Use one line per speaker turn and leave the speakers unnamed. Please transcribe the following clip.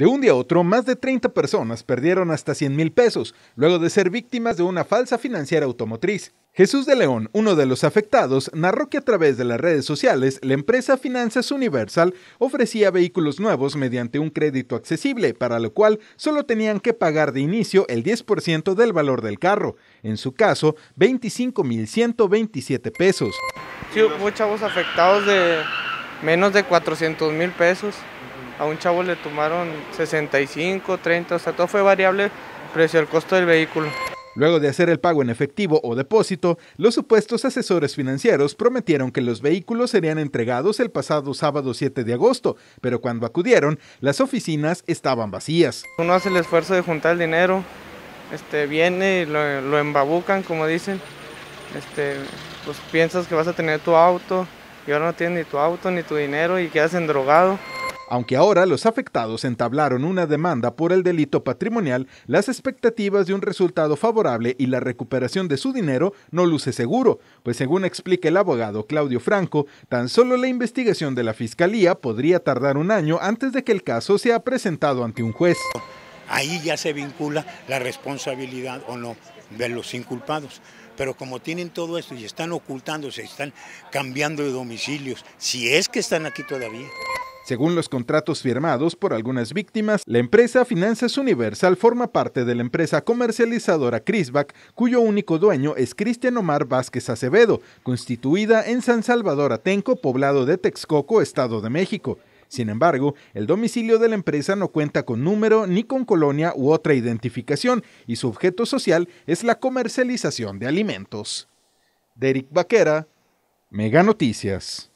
De un día a otro, más de 30 personas perdieron hasta 100 mil pesos luego de ser víctimas de una falsa financiera automotriz. Jesús de León, uno de los afectados, narró que a través de las redes sociales la empresa Finanzas Universal ofrecía vehículos nuevos mediante un crédito accesible, para lo cual solo tenían que pagar de inicio el 10% del valor del carro, en su caso 25.127 pesos.
Sí, chavos afectados de menos de 400 mil pesos a un chavo le tomaron 65, 30, o sea, todo fue variable precio al costo del vehículo.
Luego de hacer el pago en efectivo o depósito, los supuestos asesores financieros prometieron que los vehículos serían entregados el pasado sábado 7 de agosto, pero cuando acudieron, las oficinas estaban vacías.
Uno hace el esfuerzo de juntar el dinero, este, viene y lo, embabucan, como dicen, este, pues piensas que vas a tener tu auto y ahora no tienes ni tu auto ni tu dinero y quedas endrogado. Aunque ahora los
afectados entablaron una demanda por el delito patrimonial, las expectativas de un resultado favorable y la recuperación de su dinero no luce seguro, pues según explica el abogado Claudio Franco, tan solo la investigación de la Fiscalía podría tardar un año antes de que el caso sea presentado ante un juez.
Ahí ya se vincula la responsabilidad o no de los inculpados. Pero como tienen todo esto y están ocultándose, están cambiando de domicilios, si es que están aquí todavía.
Según los contratos firmados por algunas víctimas, la empresa Finanzas Universal forma parte de la empresa comercializadora Crisback, cuyo único dueño es Cristian Omar Vázquez Acevedo, constituida en San Salvador Atenco, poblado de Texcoco, Estado de México. Sin embargo, el domicilio de la empresa no cuenta con número ni con colonia u otra identificación y su objeto social es la comercialización de alimentos. Derek Vaquera, Mega Noticias.